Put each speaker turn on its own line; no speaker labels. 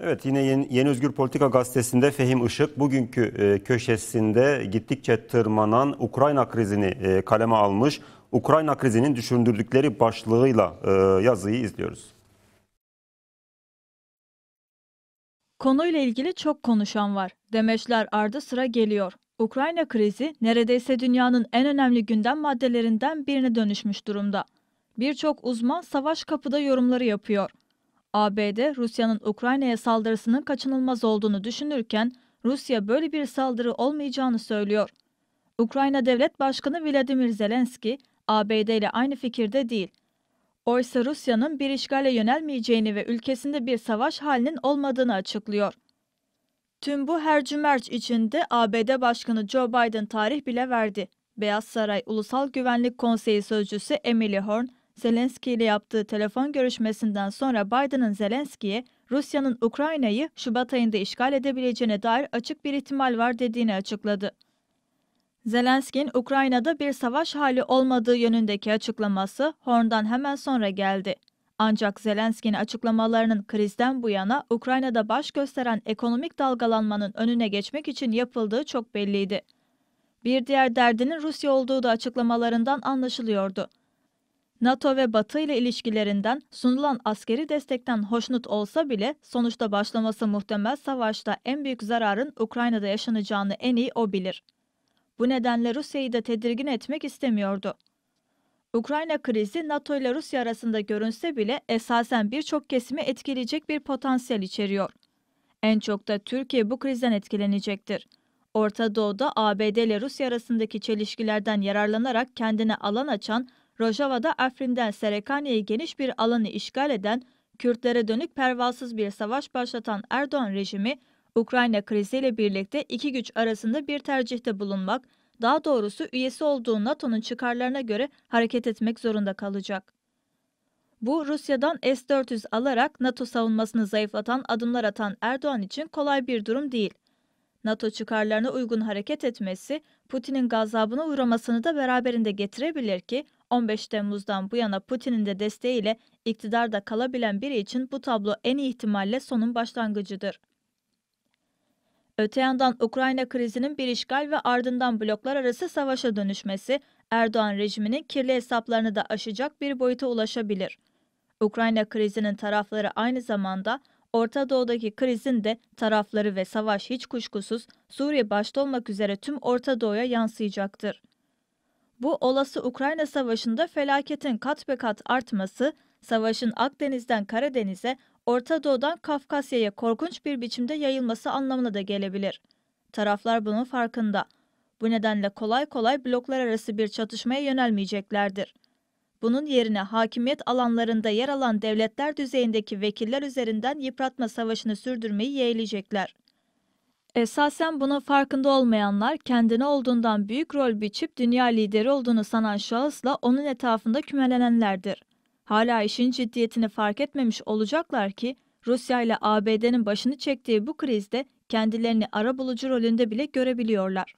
Evet yine Yeni, Yeni Özgür Politika gazetesinde Fehim Işık bugünkü e, köşesinde gittikçe tırmanan Ukrayna krizini e, kaleme almış. Ukrayna krizinin düşündürdükleri başlığıyla e, yazıyı izliyoruz. Konuyla ilgili çok konuşan var. Demeçler ardı sıra geliyor. Ukrayna krizi neredeyse dünyanın en önemli gündem maddelerinden birine dönüşmüş durumda. Birçok uzman savaş kapıda yorumları yapıyor. ABD, Rusya'nın Ukrayna'ya saldırısının kaçınılmaz olduğunu düşünürken Rusya böyle bir saldırı olmayacağını söylüyor. Ukrayna Devlet Başkanı Vladimir Zelenski, ABD ile aynı fikirde değil. Oysa Rusya'nın bir işgale yönelmeyeceğini ve ülkesinde bir savaş halinin olmadığını açıklıyor. Tüm bu her içinde ABD Başkanı Joe Biden tarih bile verdi. Beyaz Saray Ulusal Güvenlik Konseyi Sözcüsü Emily Horn, Zelenski ile yaptığı telefon görüşmesinden sonra Biden'ın Zelenski'ye Rusya'nın Ukrayna'yı Şubat ayında işgal edebileceğine dair açık bir ihtimal var dediğini açıkladı. Zelenski'nin Ukrayna'da bir savaş hali olmadığı yönündeki açıklaması Horn'dan hemen sonra geldi. Ancak Zelenski'nin açıklamalarının krizden bu yana Ukrayna'da baş gösteren ekonomik dalgalanmanın önüne geçmek için yapıldığı çok belliydi. Bir diğer derdinin Rusya olduğu da açıklamalarından anlaşılıyordu. NATO ve Batı ile ilişkilerinden sunulan askeri destekten hoşnut olsa bile sonuçta başlaması muhtemel savaşta en büyük zararın Ukrayna'da yaşanacağını en iyi o bilir. Bu nedenle Rusya'yı da tedirgin etmek istemiyordu. Ukrayna krizi NATO ile Rusya arasında görünse bile esasen birçok kesimi etkileyecek bir potansiyel içeriyor. En çok da Türkiye bu krizden etkilenecektir. Orta Doğu'da ABD ile Rusya arasındaki çelişkilerden yararlanarak kendine alan açan Rojava'da Afrin'den Serekani'yi geniş bir alanı işgal eden, Kürtlere dönük pervasız bir savaş başlatan Erdoğan rejimi, Ukrayna kriziyle birlikte iki güç arasında bir tercihte bulunmak, daha doğrusu üyesi olduğu NATO'nun çıkarlarına göre hareket etmek zorunda kalacak. Bu Rusya'dan S-400 alarak NATO savunmasını zayıflatan adımlar atan Erdoğan için kolay bir durum değil. NATO çıkarlarına uygun hareket etmesi Putin'in gazabına uğramasını da beraberinde getirebilir ki 15 Temmuz'dan bu yana Putin'in de desteğiyle iktidarda kalabilen biri için bu tablo en iyi ihtimalle sonun başlangıcıdır. Öte yandan Ukrayna krizinin bir işgal ve ardından bloklar arası savaşa dönüşmesi Erdoğan rejiminin kirli hesaplarını da aşacak bir boyuta ulaşabilir. Ukrayna krizinin tarafları aynı zamanda Orta Doğu'daki krizin de tarafları ve savaş hiç kuşkusuz Suriye başta olmak üzere tüm Orta Doğu'ya yansıyacaktır. Bu olası Ukrayna Savaşı'nda felaketin kat be kat artması, savaşın Akdeniz'den Karadeniz'e, Orta Doğu'dan Kafkasya'ya korkunç bir biçimde yayılması anlamına da gelebilir. Taraflar bunun farkında. Bu nedenle kolay kolay bloklar arası bir çatışmaya yönelmeyeceklerdir. Bunun yerine hakimiyet alanlarında yer alan devletler düzeyindeki vekiller üzerinden yıpratma savaşını sürdürmeyi yeğleyecekler. Esasen buna farkında olmayanlar kendine olduğundan büyük rol biçip dünya lideri olduğunu sanan şahısla onun etrafında kümelenenlerdir. Hala işin ciddiyetini fark etmemiş olacaklar ki Rusya ile ABD'nin başını çektiği bu krizde kendilerini arabulucu rolünde bile görebiliyorlar.